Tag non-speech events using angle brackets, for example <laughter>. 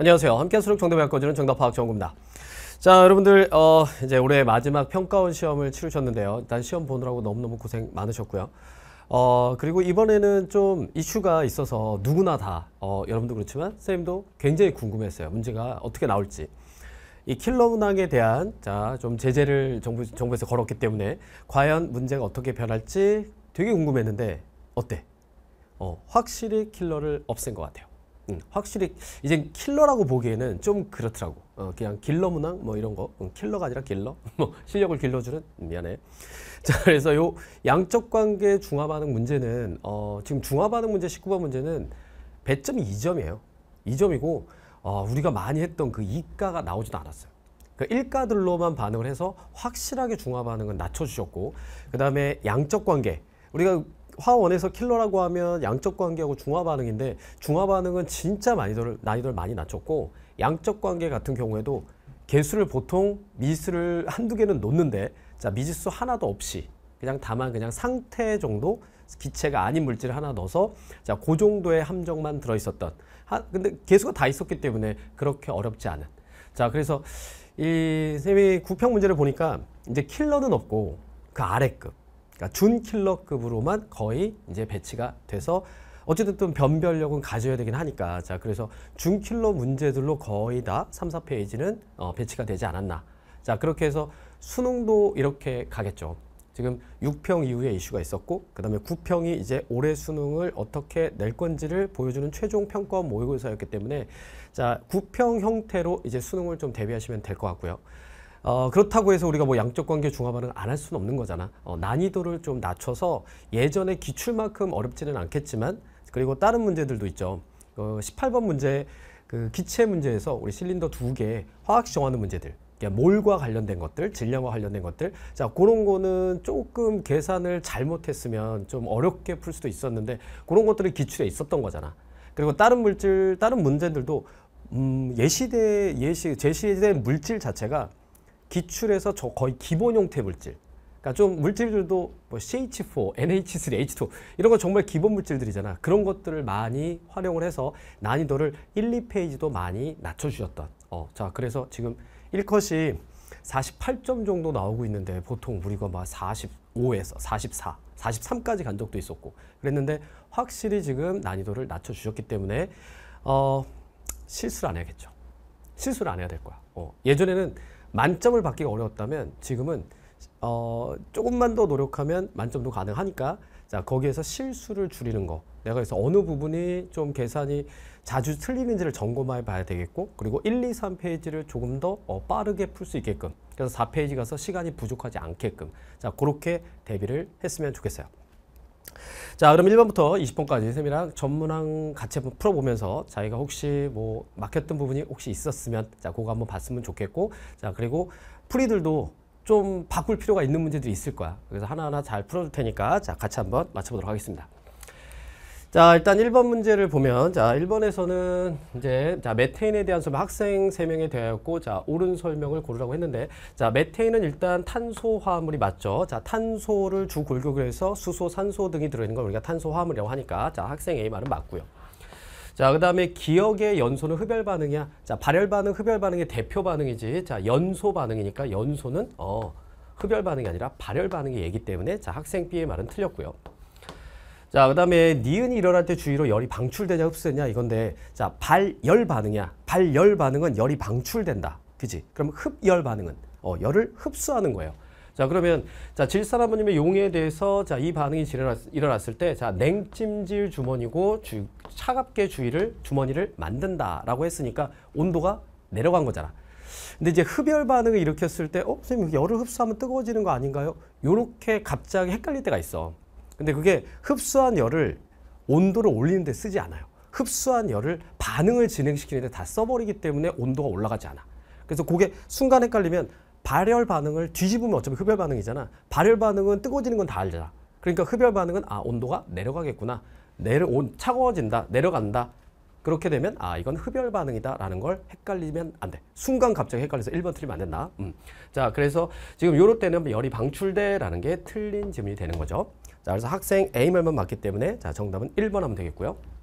안녕하세요. 함께 수록 정답 메꿔주는 정답 파악 정구입니다. 자, 여러분들 어, 이제 올해 마지막 평가원 시험을 치르셨는데요. 일단 시험 보느라고 너무너무 고생 많으셨고요. 어, 그리고 이번에는 좀 이슈가 있어서 누구나 다 어, 여러분도 그렇지만 선생님도 굉장히 궁금했어요. 문제가 어떻게 나올지. 이 킬러 문항에 대한 자, 좀 제재를 정부, 정부에서 걸었기 때문에 과연 문제가 어떻게 변할지 되게 궁금했는데 어때? 어, 확실히 킬러를 없앤 것 같아요. 음, 확실히 이제 킬러라고 보기에는 좀 그렇더라고. 어, 그냥 길러 문항 뭐 이런 거. 음, 킬러가 아니라 길러. <laughs> 뭐 실력을 길러주는 음, 미안해. <laughs> 자 그래서 요 양적 관계 중화 반응 문제는 어, 지금 중화 반응 문제 19번 문제는 배점이 2점이에요. 2점이고 어, 우리가 많이 했던 그 이가가 나오지도 않았어요. 그러니까 일가들로만 반응을 해서 확실하게 중화 반응은 낮춰주셨고 그 다음에 양적 관계 우리가 화원에서 킬러라고 하면 양적 관계하고 중화 반응인데 중화 반응은 진짜 난이도를, 난이도를 많이 낮췄고 양적 관계 같은 경우에도 개수를 보통 미수를 한두 개는 놓는데 자 미지수 하나도 없이 그냥 다만 그냥 상태 정도 기체가 아닌 물질 하나 넣어서 자그 정도의 함정만 들어있었던 하, 근데 개수가 다 있었기 때문에 그렇게 어렵지 않은 자 그래서 이 쌤이 구평 문제를 보니까 이제 킬러는 없고 그 아래급 그러니까 준 킬러급으로만 거의 이제 배치가 돼서 어쨌든 변별력은 가져야 되긴 하니까 자 그래서 준 킬러 문제들로 거의 다 3, 4페이지는 어, 배치가 되지 않았나 자 그렇게 해서 수능도 이렇게 가겠죠 지금 6평 이후에 이슈가 있었고 그 다음에 9평이 이제 올해 수능을 어떻게 낼 건지를 보여주는 최종 평가 모의고사였기 때문에 자 9평 형태로 이제 수능을 좀 대비하시면 될 것 같고요 어, 그렇다고 해서 우리가 뭐 양적 관계 중화반응 안할 수는 없는 거잖아. 어, 난이도를 좀 낮춰서 예전에 기출만큼 어렵지는 않겠지만 그리고 다른 문제들도 있죠. 어, 18번 문제 그 기체 문제에서 우리 실린더 두 개 화학식 정하는 문제들 그러니까 몰과 관련된 것들, 질량과 관련된 것들 자 그런 거는 조금 계산을 잘못했으면 좀 어렵게 풀 수도 있었는데 그런 것들이 기출에 있었던 거잖아. 그리고 다른 물질, 다른 문제들도 음, 예시대 예시 제시된 물질 자체가 기출에서 저 거의 기본 형태 물질 그러니까 좀 물질들도 뭐 CH4, NH3, H2 이런 거 정말 기본 물질들이잖아. 그런 것들을 많이 활용을 해서 난이도를 1, 2페이지도 많이 낮춰주셨던. 어, 자, 그래서 지금 1컷이 48점 정도 나오고 있는데 보통 우리가 막 45에서 44, 43까지 간 적도 있었고 그랬는데 확실히 지금 난이도를 낮춰주셨기 때문에 어, 실수를 안 해야겠죠. 실수를 안 해야 될 거야. 어, 예전에는 만점을 받기가 어려웠다면 지금은 어, 조금만 더 노력하면 만점도 가능하니까 자 거기에서 실수를 줄이는 거 내가 그래서 어느 부분이 좀 계산이 자주 틀리는지를 점검해 봐야 되겠고 그리고 1, 2, 3페이지를 조금 더 어, 빠르게 풀 수 있게끔 그래서 4페이지 가서 시간이 부족하지 않게끔 자 그렇게 대비를 했으면 좋겠어요. 자, 그럼 1번부터 20번까지 쌤이랑 전문항 같이 한번 풀어보면서 자기가 혹시 뭐 막혔던 부분이 혹시 있었으면 자, 그거 한번 봤으면 좋겠고 자, 그리고 풀이들도 좀 바꿀 필요가 있는 문제들이 있을 거야. 그래서 하나하나 잘 풀어줄 테니까 자, 같이 한번 맞춰보도록 하겠습니다. 자 일단 1번 문제를 보면 자 1번에서는 이제 자 메테인에 대한 수업 학생 3명에 대하였고 자 옳은 설명을 고르라고 했는데 자 메테인은 일단 탄소 화합물이 맞죠 자 탄소를 주골격을 해서 수소 산소 등이 들어있는 걸 우리가 탄소 화합물이라고 하니까 자 학생 A 말은 맞고요 자, 그 다음에 기억의 연소는 흡열 반응이야. 자, 발열 반응, 흡열 반응의 대표 반응이지. 자, 연소 반응이니까 연소는 어, 흡열 반응이 아니라 발열 반응의 얘기 때문에 자, 학생 B의 말은 틀렸고요. 자, 그 다음에 니은이 일어날 때주위로 열이 방출되냐 흡수되냐 이건데 자, 발열 반응이야. 발열 반응은 열이 방출된다. 그지? 그럼 흡열 반응은 어, 열을 흡수하는 거예요. 자 그러면 자 질산아버님의 용에 대해서 자 이 반응이 일어났, 일어났을 때 자 냉찜질 주머니고 주, 차갑게 주위를 주머니를 만든다라고 했으니까 온도가 내려간 거잖아. 근데 이제 흡열 반응을 일으켰을 때 어 선생님 열을 흡수하면 뜨거워지는 거 아닌가요? 요렇게 갑자기 헷갈릴 때가 있어. 근데 그게 흡수한 열을 온도를 올리는 데 쓰지 않아요. 흡수한 열을 반응을 진행시키는 데다 써버리기 때문에 온도가 올라가지 않아. 그래서 그게 순간 헷갈리면 발열 반응을 뒤집으면 어차피 흡열 반응이잖아. 발열 반응은 뜨거워지는 건 다 알잖아. 그러니까 흡열 반응은 아 온도가 내려가겠구나. 내려 온 차가워진다. 내려간다. 그렇게 되면 아 이건 흡열 반응이다라는 걸 헷갈리면 안 돼. 순간 갑자기 헷갈려서 1번 틀리면 안 된다. 음. 자 그래서 지금 요럴 때는 열이 방출돼라는 게 틀린 질문이 되는 거죠. 자, 그래서 학생 A말만 맞기 때문에 자, 정답은 1번 하면 되겠고요.